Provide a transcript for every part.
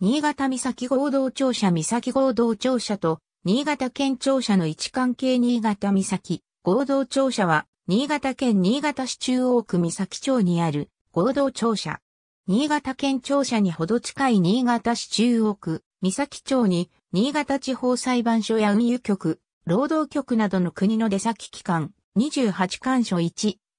新潟岬合同庁舎岬合同庁舎と、新潟県庁舎の位置関係新潟岬合同庁舎は、新潟県新潟市中央区岬町にある合同庁舎。新潟県庁舎にほど近い新潟市中央区岬町に、新潟地方裁判所や運輸局、労働局などの国の出先機関、28官所1、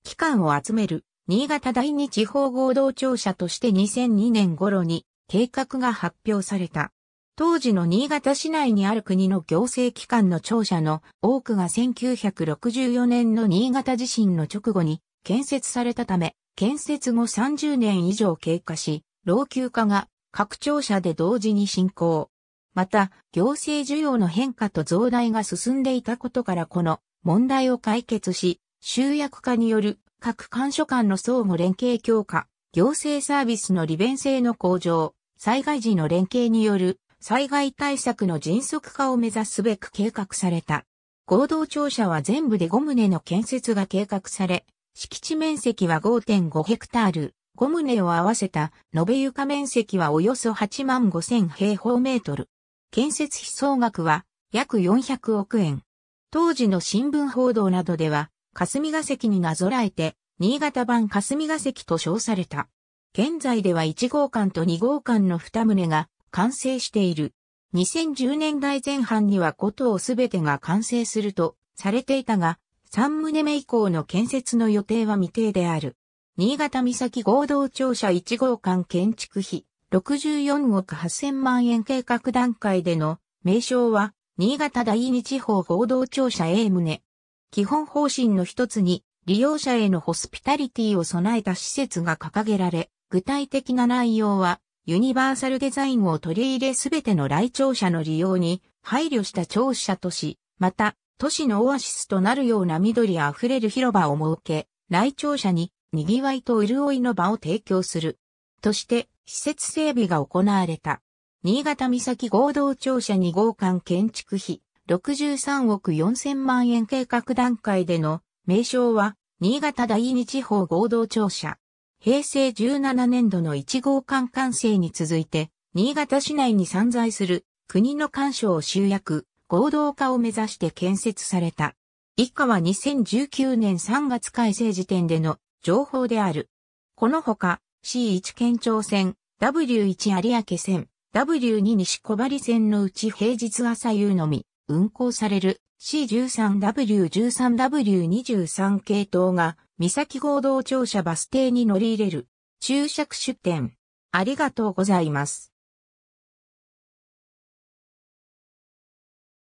機関を集める、新潟第二地方合同庁舎として2002年頃に、計画が発表された。当時の新潟市内にある国の行政機関の庁舎の多くが1964年の新潟地震の直後に建設されたため、建設後30年以上経過し、老朽化が各庁舎で同時に進行。また、行政需要の変化と増大が進んでいたことからこの問題を解決し、集約化による各官所間の相互連携強化、行政サービスの利便性の向上、災害時の連携による災害対策の迅速化を目指すべく計画された。合同庁舎は全部で5棟の建設が計画され、敷地面積は5.5ヘクタール、5棟を合わせた延べ床面積はおよそ8万5千平方メートル。建設費総額は約400億円。当時の新聞報道などでは、霞が関になぞらえて、新潟版霞が関と称された。現在では1号館と2号館の2棟が完成している。2010年代前半には5棟すべてが完成するとされていたが、3棟目以降の建設の予定は未定である。新潟岬合同庁舎1号館建築費64億8000万円計画段階での名称は、新潟第二地方合同庁舎 A 棟。基本方針の一つに、利用者へのホスピタリティを備えた施設が掲げられ、具体的な内容は、ユニバーサルデザインを取り入れすべての来庁者の利用に配慮した庁舎都市、また、都市のオアシスとなるような緑あふれる広場を設け、来庁者に賑わいと潤いの場を提供する。として、施設整備が行われた。新潟岬合同庁舎2号館建築費63億4000万円計画段階での名称は、新潟第二地方合同庁舎。平成17年度の1号館完成に続いて、新潟市内に散在する国の干渉を集約、合同化を目指して建設された。以下は2019年3月改正時点での情報である。このほか、C1 県庁線、W1 有明線、W2 西小針線のうち平日朝夕のみ運行される C13W13W23 系統が、三崎合同庁舎バス停に乗り入れる。注釈出店。ありがとうございます。